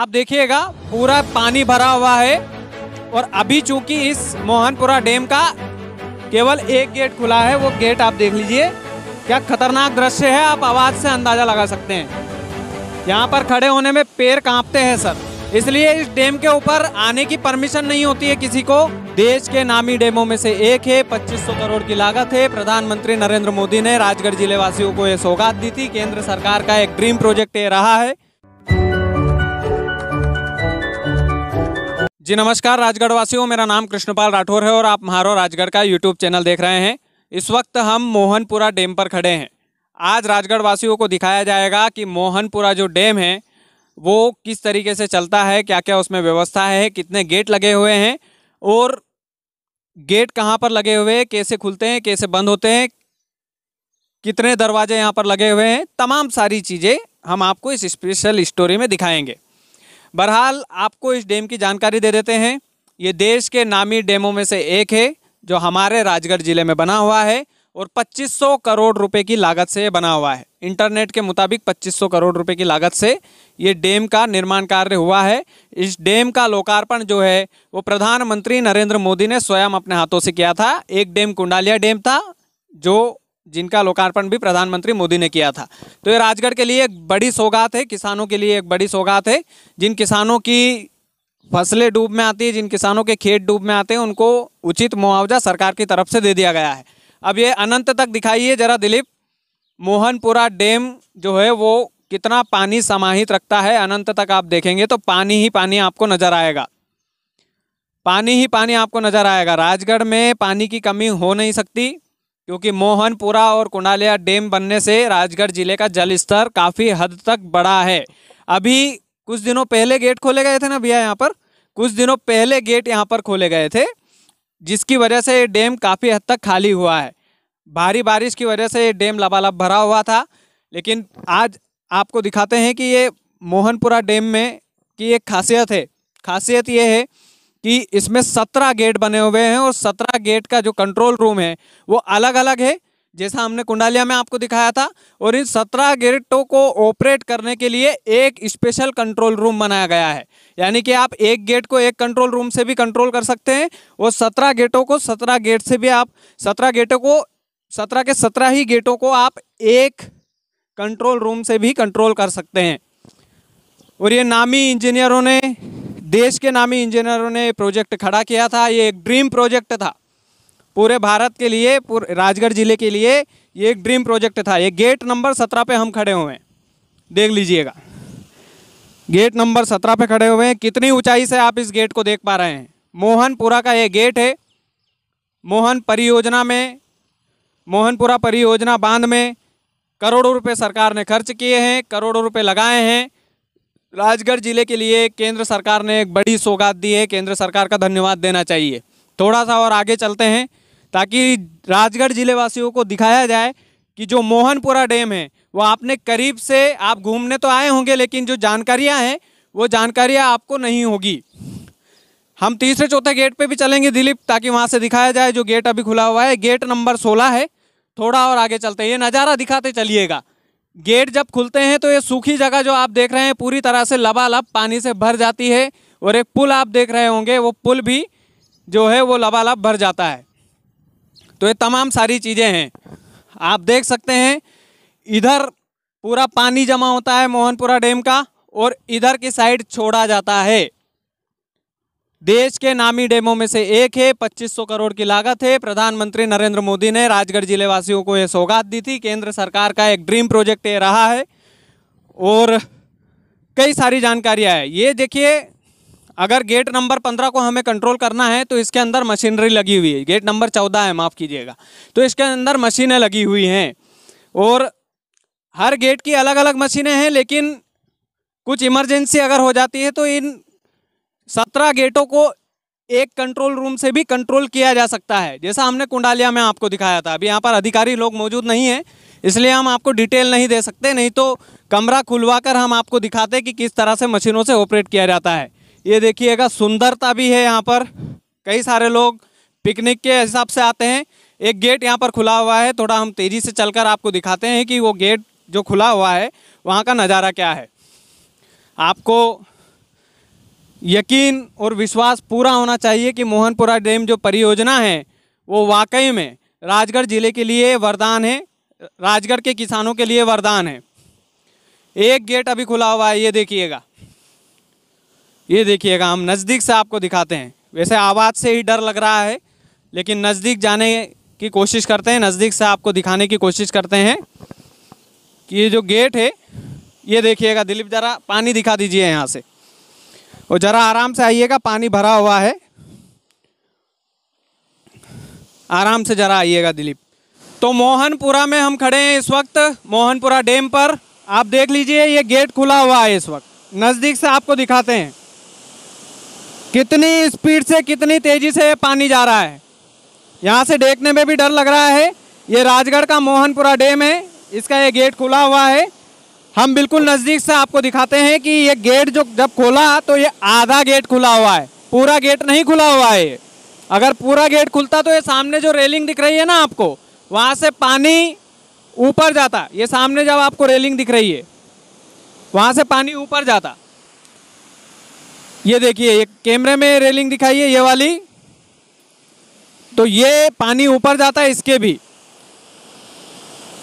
आप देखिएगा पूरा पानी भरा हुआ है और अभी चूंकि इस मोहनपुरा डैम का केवल एक गेट खुला है वो गेट आप देख लीजिए क्या खतरनाक दृश्य है आप आवाज से अंदाजा लगा सकते हैं यहाँ पर खड़े होने में पैर कांपते हैं सर इसलिए इस डैम के ऊपर आने की परमिशन नहीं होती है किसी को देश के नामी डैमों में से एक है 2500 करोड़ की लागत है प्रधानमंत्री नरेंद्र मोदी ने राजगढ़ जिले वासियों को यह सौगात दी थी केंद्र सरकार का एक ड्रीम प्रोजेक्ट ये रहा है जी नमस्कार राजगढ़ वासियों मेरा नाम कृष्णपाल राठौर है और आप महारो राजगढ़ का यूट्यूब चैनल देख रहे हैं इस वक्त हम मोहनपुरा डैम पर खड़े हैं आज राजगढ़ वासियों को दिखाया जाएगा कि मोहनपुरा जो डैम है वो किस तरीके से चलता है क्या क्या उसमें व्यवस्था है कितने गेट लगे हुए हैं और गेट कहाँ पर लगे हुए हैं कैसे खुलते हैं कैसे बंद होते हैं कितने दरवाजे यहाँ पर लगे हुए हैं तमाम सारी चीज़ें हम आपको इस स्पेशल स्टोरी में दिखाएंगे बहरहाल आपको इस डैम की जानकारी दे देते हैं ये देश के नामी डैमों में से एक है जो हमारे राजगढ़ ज़िले में बना हुआ है और 2500 करोड़ रुपए की लागत से बना हुआ है इंटरनेट के मुताबिक 2500 करोड़ रुपए की लागत से ये डैम का निर्माण कार्य हुआ है इस डैम का लोकार्पण जो है वो प्रधानमंत्री नरेंद्र मोदी ने स्वयं अपने हाथों से किया था एक डैम कुंडालिया डैम था जो जिनका लोकार्पण भी प्रधानमंत्री मोदी ने किया था तो ये राजगढ़ के लिए एक बड़ी सौगात है किसानों के लिए एक बड़ी सौगात है जिन किसानों की फसलें डूब में आती है जिन किसानों के खेत डूब में आते हैं उनको उचित मुआवजा सरकार की तरफ से दे दिया गया है अब ये अनंत तक दिखाइए जरा दिलीप मोहनपुरा डैम जो है वो कितना पानी समाहित रखता है अनंत तक आप देखेंगे तो पानी ही पानी आपको नजर आएगा पानी ही पानी आपको नजर आएगा राजगढ़ में पानी की कमी हो नहीं सकती क्योंकि मोहनपुरा और कुंडालिया डैम बनने से राजगढ़ जिले का जल स्तर काफ़ी हद तक बढ़ा है अभी कुछ दिनों पहले गेट खोले गए थे ना भैया यहाँ पर कुछ दिनों पहले गेट यहाँ पर खोले गए थे जिसकी वजह से ये डैम काफ़ी हद तक खाली हुआ है भारी बारिश की वजह से ये डैम लबालब भरा हुआ था लेकिन आज आपको दिखाते हैं कि ये मोहनपुरा डैम में की एक खासियत है खासियत ये है कि इसमें सत्रह गेट बने हुए हैं और सत्रह गेट का जो कंट्रोल रूम है वो अलग अलग है जैसा हमने कुंडालिया में आपको दिखाया था और इन सत्रह गेटों को ऑपरेट करने के लिए एक स्पेशल कंट्रोल रूम बनाया गया है यानी कि आप एक गेट को एक कंट्रोल रूम से भी कंट्रोल कर सकते हैं और सत्रह गेटों को सत्रह गेट से भी आप सत्रह गेटों को सत्रह के सत्रह ही गेटों को आप एक कंट्रोल रूम से भी कंट्रोल कर सकते हैं और ये नामी इंजीनियरों ने देश के नामी इंजीनियरों ने प्रोजेक्ट खड़ा किया था ये एक ड्रीम प्रोजेक्ट था पूरे भारत के लिए पूरे राजगढ़ ज़िले के लिए ये एक ड्रीम प्रोजेक्ट था ये गेट नंबर सत्रह पे हम खड़े हुए हैं देख लीजिएगा गेट नंबर सत्रह पे खड़े हुए हैं कितनी ऊंचाई से आप इस गेट को देख पा रहे हैं मोहनपुरा का ये गेट है मोहन परियोजना में मोहनपुरा परियोजना बांध में करोड़ों रुपये सरकार ने खर्च किए हैं करोड़ों रुपये लगाए हैं राजगढ़ जिले के लिए केंद्र सरकार ने एक बड़ी सौगात दी है केंद्र सरकार का धन्यवाद देना चाहिए थोड़ा सा और आगे चलते हैं ताकि राजगढ़ जिले वासियों को दिखाया जाए कि जो मोहनपुरा डैम है वो आपने करीब से आप घूमने तो आए होंगे लेकिन जो जानकारियाँ हैं वो जानकारियाँ आपको नहीं होगी हम तीसरे चौथे गेट पे भी चलेंगे दिलीप ताकि वहाँ से दिखाया जाए जो गेट अभी खुला हुआ है गेट नंबर सोलह है थोड़ा और आगे चलते ये नज़ारा दिखाते चलिएगा गेट जब खुलते हैं तो ये सूखी जगह जो आप देख रहे हैं पूरी तरह से लबालब पानी से भर जाती है और एक पुल आप देख रहे होंगे वो पुल भी जो है वो लबालब भर जाता है तो ये तमाम सारी चीज़ें हैं आप देख सकते हैं इधर पूरा पानी जमा होता है मोहनपुरा डैम का और इधर की साइड छोड़ा जाता है देश के नामी डैमों में से एक है 2500 करोड़ की लागत है प्रधानमंत्री नरेंद्र मोदी ने राजगढ़ जिले वासियों को यह सौगात दी थी केंद्र सरकार का एक ड्रीम प्रोजेक्ट ये रहा है और कई सारी जानकारियाँ है ये देखिए अगर गेट नंबर पंद्रह को हमें कंट्रोल करना है तो इसके अंदर मशीनरी लगी हुई है गेट नंबर चौदह है माफ़ कीजिएगा तो इसके अंदर मशीनें लगी हुई हैं और हर गेट की अलग अलग मशीनें हैं लेकिन कुछ इमरजेंसी अगर हो जाती है तो इन सत्रह गेटों को एक कंट्रोल रूम से भी कंट्रोल किया जा सकता है जैसा हमने कुंडालिया में आपको दिखाया था अभी यहाँ पर अधिकारी लोग मौजूद नहीं हैं इसलिए हम आपको डिटेल नहीं दे सकते नहीं तो कमरा खुलवा कर हम आपको दिखाते कि किस तरह से मशीनों से ऑपरेट किया जाता है ये देखिएगा सुंदरता भी है यहाँ पर कई सारे लोग पिकनिक के हिसाब से आते हैं एक गेट यहाँ पर खुला हुआ है थोड़ा हम तेज़ी से चलकर आपको दिखाते हैं कि वो गेट जो खुला हुआ है वहाँ का नज़ारा क्या है आपको यकीन और विश्वास पूरा होना चाहिए कि मोहनपुरा डैम जो परियोजना है वो वाकई में राजगढ़ ज़िले के लिए वरदान है राजगढ़ के किसानों के लिए वरदान है एक गेट अभी खुला हुआ है ये देखिएगा ये देखिएगा हम नज़दीक से आपको दिखाते हैं वैसे आवाज़ से ही डर लग रहा है लेकिन नज़दीक जाने की कोशिश करते हैं नज़दीक से आपको दिखाने की कोशिश करते हैं कि ये जो गेट है ये देखिएगा दिलीप जरा पानी दिखा दीजिए यहाँ से और ज़रा आराम से आइएगा पानी भरा हुआ है आराम से ज़रा आइएगा दिलीप तो मोहनपुरा में हम खड़े हैं इस वक्त मोहनपुरा डैम पर आप देख लीजिए ये गेट खुला हुआ है इस वक्त नज़दीक से आपको दिखाते हैं कितनी स्पीड से कितनी तेज़ी से पानी जा रहा है यहाँ से देखने में भी डर लग रहा है ये राजगढ़ का मोहनपुरा डैम है इसका ये गेट खुला हुआ है हम बिल्कुल नज़दीक से आपको दिखाते हैं कि ये गेट जो जब खोला तो ये आधा गेट खुला हुआ है पूरा गेट नहीं खुला हुआ है अगर पूरा गेट खुलता तो ये सामने जो रेलिंग दिख रही है ना आपको वहाँ से पानी ऊपर जाता ये सामने जब आपको रेलिंग दिख रही है वहाँ से पानी ऊपर जाता ये देखिए ये कैमरे में रेलिंग दिखाई है ये वाली तो ये पानी ऊपर जाता है इसके भी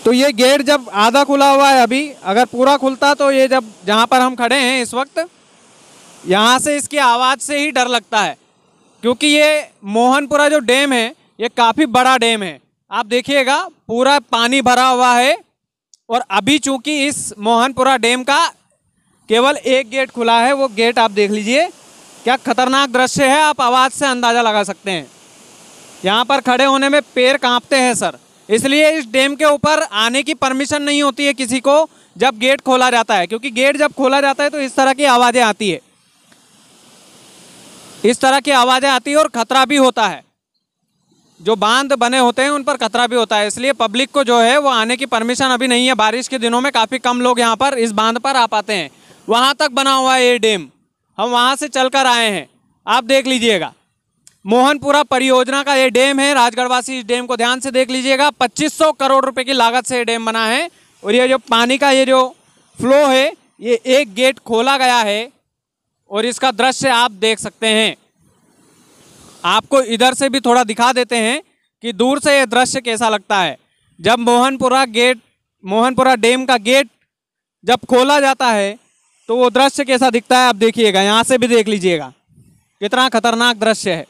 तो ये गेट जब आधा खुला हुआ है अभी अगर पूरा खुलता तो ये जब जहाँ पर हम खड़े हैं इस वक्त यहाँ से इसकी आवाज़ से ही डर लगता है क्योंकि ये मोहनपुरा जो डैम है ये काफ़ी बड़ा डैम है आप देखिएगा पूरा पानी भरा हुआ है और अभी चूंकि इस मोहनपुरा डैम का केवल एक गेट खुला है वो गेट आप देख लीजिए क्या खतरनाक दृश्य है आप आवाज़ से अंदाज़ा लगा सकते हैं यहाँ पर खड़े होने में पैर कांपते हैं सर इसलिए इस डैम के ऊपर आने की परमिशन नहीं होती है किसी को जब गेट खोला जाता है क्योंकि गेट जब खोला जाता है तो इस तरह की आवाज़ें आती है इस तरह की आवाज़ें आती है और ख़तरा भी होता है जो बांध बने होते हैं उन पर खतरा भी होता है इसलिए पब्लिक को जो है वो आने की परमिशन अभी नहीं है बारिश के दिनों में काफ़ी कम लोग यहाँ पर इस बांध पर आ पाते हैं वहाँ तक बना हुआ है ये डैम हम वहाँ से चल कर आए हैं आप देख लीजिएगा मोहनपुरा परियोजना का ये डैम है राजगढ़वासी इस डैम को ध्यान से देख लीजिएगा 2500 करोड़ रुपए की लागत से ये डैम बना है और ये जो पानी का ये जो फ्लो है ये एक गेट खोला गया है और इसका दृश्य आप देख सकते हैं आपको इधर से भी थोड़ा दिखा देते हैं कि दूर से ये दृश्य कैसा लगता है जब मोहनपुरा गेट मोहनपुरा डैम का गेट जब खोला जाता है तो वो दृश्य कैसा दिखता है आप देखिएगा यहाँ से भी देख लीजिएगा कितना खतरनाक दृश्य है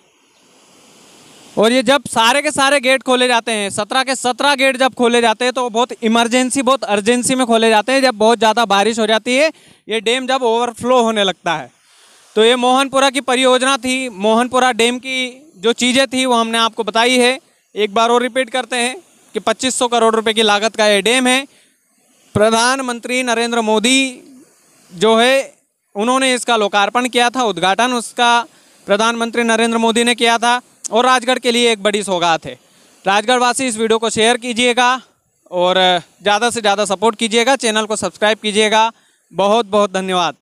और ये जब सारे के सारे गेट खोले जाते हैं सत्रह के सत्रह गेट जब खोले जाते हैं तो बहुत इमरजेंसी बहुत अर्जेंसी में खोले जाते हैं जब बहुत ज़्यादा बारिश हो जाती है ये डैम जब ओवरफ्लो होने लगता है तो ये मोहनपुरा की परियोजना थी मोहनपुरा डैम की जो चीज़ें थी वो हमने आपको बताई है एक बार और रिपीट करते हैं कि पच्चीस करोड़ रुपये की लागत का ये डैम है प्रधानमंत्री नरेंद्र मोदी जो है उन्होंने इसका लोकार्पण किया था उद्घाटन उसका प्रधानमंत्री नरेंद्र मोदी ने किया था और राजगढ़ के लिए एक बड़ी सौगात है राजगढ़ वासी इस वीडियो को शेयर कीजिएगा और ज़्यादा से ज़्यादा सपोर्ट कीजिएगा चैनल को सब्सक्राइब कीजिएगा बहुत बहुत धन्यवाद